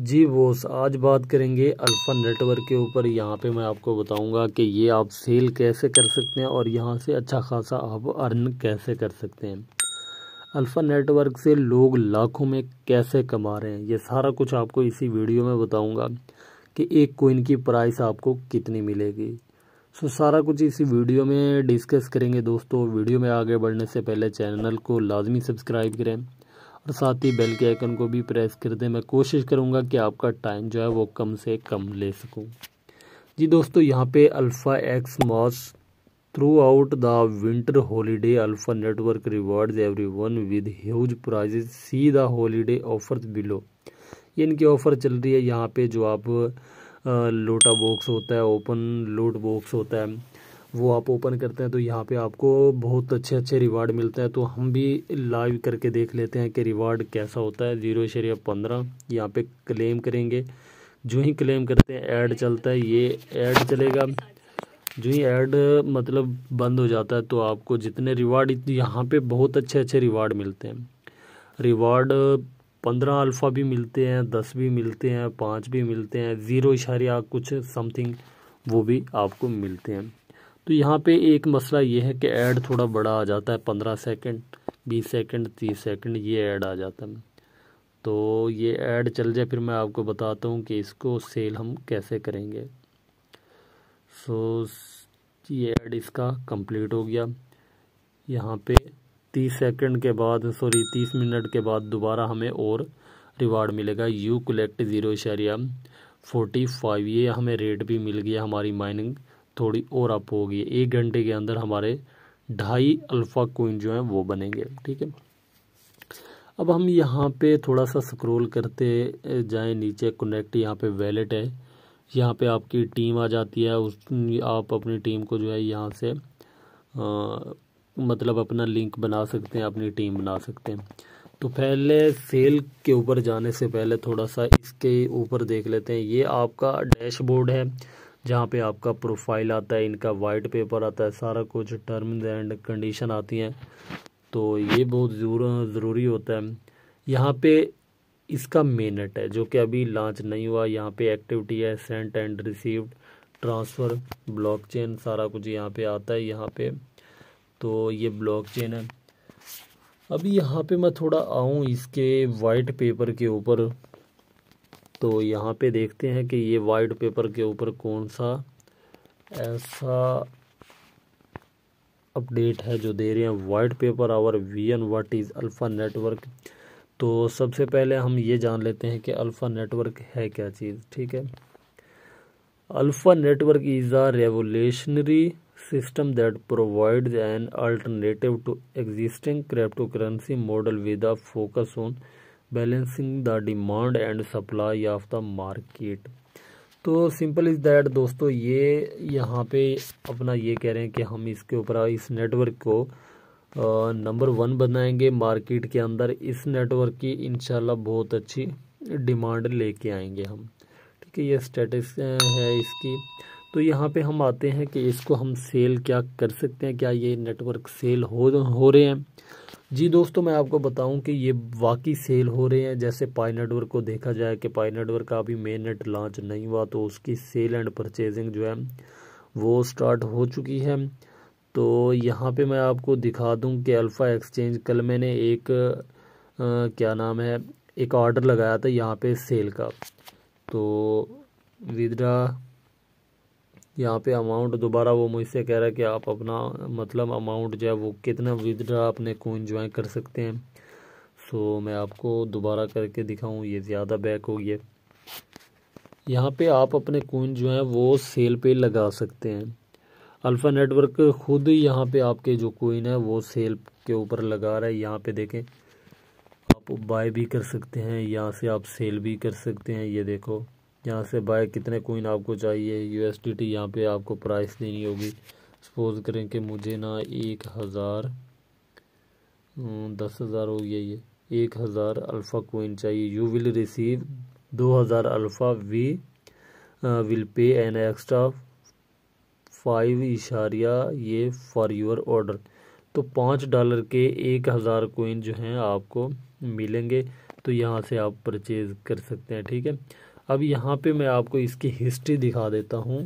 जी बोस आज बात करेंगे अल्फ़ा नेटवर्क के ऊपर यहाँ पे मैं आपको बताऊंगा कि ये आप सेल कैसे कर सकते हैं और यहाँ से अच्छा खासा आप अर्न कैसे कर सकते हैं अल्फ़ा नेटवर्क से लोग लाखों में कैसे कमा रहे हैं ये सारा कुछ आपको इसी वीडियो में बताऊंगा कि एक कोइन की प्राइस आपको कितनी मिलेगी सो सारा कुछ इसी वीडियो में डिस्कस करेंगे दोस्तों वीडियो में आगे बढ़ने से पहले चैनल को लाजमी सब्सक्राइब करें और साथ ही बेल के आइकन को भी प्रेस कर दें मैं कोशिश करूँगा कि आपका टाइम जो है वो कम से कम ले सकूँ जी दोस्तों यहाँ पे Alpha Xmas throughout the winter holiday Alpha Network reward every one with huge prizes see the holiday offers below ये इनकी ऑफ़र चल रही है यहाँ पे जो आप लोटा बॉक्स होता है ओपन लोट बॉक्स होता है वो आप ओपन करते हैं तो यहाँ पे आपको बहुत अच्छे अच्छे रिवार्ड मिलते हैं तो हम भी लाइव करके देख लेते हैं कि रिवार्ड कैसा होता है जीरो शरिया पंद्रह यहाँ पे क्लेम करेंगे जो ही क्लेम करते हैं ऐड चलता है ये ऐड चलेगा जो ही ऐड मतलब बंद हो जाता है तो आपको जितने रिवार्ड यहाँ पर बहुत अच्छे अच्छे रिवार्ड मिलते हैं रिवार्ड पंद्रह अल्फ़ा भी मिलते हैं दस भी मिलते हैं पाँच भी मिलते हैं ज़ीरो इशारिया कुछ समथिंग वो भी आपको मिलते हैं तो यहाँ पे एक मसला ये है कि ऐड थोड़ा बड़ा आ जाता है पंद्रह सेकंड बीस सेकंड तीस सेकंड ये ऐड आ जाता है तो ये ऐड चल जाए फिर मैं आपको बताता हूँ कि इसको सेल हम कैसे करेंगे सो ये ऐड इसका कंप्लीट हो गया यहाँ पे तीस सेकंड के बाद सॉरी तीस मिनट के बाद दोबारा हमें और रिवार्ड मिलेगा यू कलेक्ट ज़ीरो इशारिया फोर्टी फाइव ये हमें रेट भी मिल गया हमारी माइनिंग थोड़ी और अप होगी एक घंटे के अंदर हमारे ढाई अल्फ़ा कोइन जो हैं वो बनेंगे ठीक है अब हम यहाँ पे थोड़ा सा स्क्रॉल करते जाएं नीचे कनेक्ट यहाँ पे वैलेट है यहाँ पे आपकी टीम आ जाती है उस आप अपनी टीम को जो है यहाँ से आ, मतलब अपना लिंक बना सकते हैं अपनी टीम बना सकते हैं तो पहले सेल के ऊपर जाने से पहले थोड़ा सा इसके ऊपर देख लेते हैं ये आपका डैशबोर्ड है जहाँ पे आपका प्रोफाइल आता है इनका वाइट पेपर आता है सारा कुछ टर्म्स एंड कंडीशन आती हैं तो ये बहुत ज़रूरी होता है यहाँ पे इसका मेनट है जो कि अभी लॉन्च नहीं हुआ यहाँ पे एक्टिविटी है sent and received transfer blockchain सारा कुछ यहाँ पे आता है यहाँ पे तो ये ब्लॉकचेन है अभी यहाँ पे मैं थोड़ा आऊँ इसके वाइट पेपर के ऊपर तो यहाँ पे देखते हैं कि ये वाइट पेपर के ऊपर कौन सा ऐसा अपडेट है जो दे रहे हैं white paper our we an what is Alpha Network तो सबसे पहले हम ये जान लेते हैं कि अल्फ़ा नेटवर्क है क्या चीज़ ठीक है Alpha Network is a revolutionary system that provides an alternative to existing cryptocurrency model with a focus on balancing the demand and supply of the market तो सिंपल इज़ दैट दोस्तों ये यहाँ पे अपना ये कह रहे हैं कि हम इसके ऊपर इस नेटवर्क को नंबर वन बनाएंगे मार्केट के अंदर इस नेटवर्क की इनशाला बहुत अच्छी डिमांड लेके आएंगे हम ठीक है ये स्टेटस है इसकी तो यहाँ पे हम आते हैं कि इसको हम सेल क्या कर सकते हैं क्या ये नेटवर्क सेल हो हो रहे हैं जी दोस्तों मैं आपको बताऊं कि ये वाकई सेल हो रहे हैं जैसे पाई नेटवर्क को देखा जाए कि पाई नेटवर्क का अभी मेन नेट लॉन्च नहीं हुआ तो उसकी सेल एंड परचेजिंग जो है वो स्टार्ट हो चुकी है तो यहाँ पे मैं आपको दिखा दूँ कि अल्फ़ा एक्सचेंज कल मैंने एक आ, क्या नाम है एक ऑर्डर लगाया था यहाँ पर सेल का तो विद्रा यहाँ पे अमाउंट दोबारा वो मुझसे कह रहा है कि आप अपना मतलब अमाउंट जो है वो कितना विदड्रा अपने को इन्जॉय कर सकते हैं सो मैं आपको दोबारा करके दिखाऊँ ये ज़्यादा बैक हो गया यहाँ पे आप अपने कोइन जो हैं वो सेल पे लगा सकते हैं अल्फ़ा नेटवर्क खुद यहाँ पे आपके जो कोइन है वो सेल के ऊपर लगा रहा है यहाँ पे देखें आप बाय भी कर सकते हैं यहाँ से आप सेल भी कर सकते हैं ये देखो यहाँ से बाय कितने कोइन आपको चाहिए यू एस डी टी यहाँ पर आपको प्राइस देनी होगी सपोज करें कि मुझे ना एक हज़ार हम्म, दस हज़ार हो गया ये एक हज़ार अल्फ़ा कोइन चाहिए यू विल रिसीव दो हज़ार alpha we will pay an extra five इशारिया ये फॉर योर ऑर्डर तो पाँच डॉलर के एक हज़ार कोइन जो हैं आपको मिलेंगे तो यहाँ से आप परचेज़ कर सकते हैं ठीक है अब यहाँ पे मैं आपको इसकी हिस्ट्री दिखा देता हूँ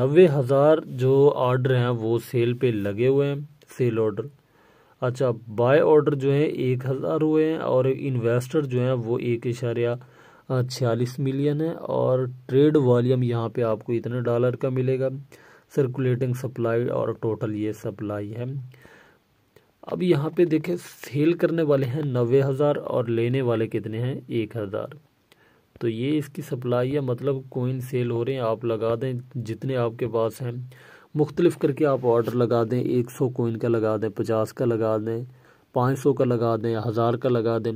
नबे हज़ार जो ऑर्डर हैं वो सेल पे लगे हुए हैं सेल ऑर्डर अच्छा बाय ऑर्डर जो है एक हज़ार हुए हैं और इन्वेस्टर जो हैं वो एक इशारिया छियालीस मिलियन है और ट्रेड वॉल्यूम यहाँ पे आपको इतने डॉलर का मिलेगा सर्कुलेटिंग सप्लाई और टोटल ये सप्लाई है अब यहाँ पे देखें सेल करने वाले हैं नब्बे हज़ार और लेने वाले कितने हैं एक हज़ार तो ये इसकी सप्लाई है मतलब कोइन सेल हो रहे हैं आप लगा दें जितने आपके पास हैं मुख्तलिफ करके आप ऑर्डर लगा दें एक सौ कोइन का लगा दें पचास का लगा दें पाँच सौ का लगा दें हज़ार का लगा दें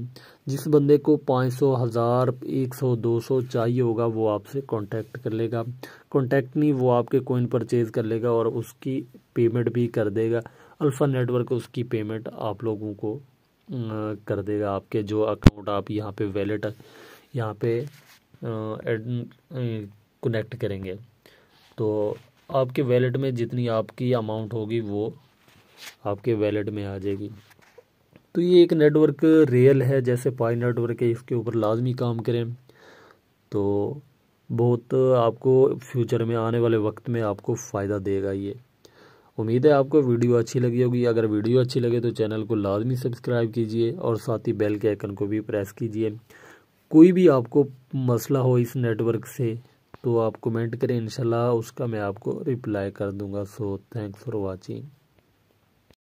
जिस बंदे को पाँच सौ हज़ार एक सौ दो सौ चाहिए होगा वो आपसे कॉन्टैक्ट कर लेगा कॉन्टैक्ट नहीं वो आपके कोइन परचेज़ कर लेगा और उसकी पेमेंट भी कर देगा अल्फ़ा नेटवर्क उसकी पेमेंट आप लोगों को कर देगा आपके जो अकाउंट आप यहाँ पे वैलेट यहाँ पे कनेक्ट करेंगे तो आपके वैलेट में जितनी आपकी अमाउंट होगी वो आपके वैलेट में आ जाएगी तो ये एक नेटवर्क रियल है जैसे पाई नेटवर्क है इसके ऊपर लाजमी काम करें तो बहुत आपको फ्यूचर में आने वाले वक्त में आपको फ़ायदा देगा ये उम्मीद है आपको वीडियो अच्छी लगी होगी अगर वीडियो अच्छी लगे तो चैनल को लाजमी सब्सक्राइब कीजिए और साथ ही बेल के आइकन को भी प्रेस कीजिए कोई भी आपको मसला हो इस नेटवर्क से तो आप कमेंट करें इंशाल्लाह उसका मैं आपको रिप्लाई कर दूंगा सो थैंक्स फॉर वॉचिंग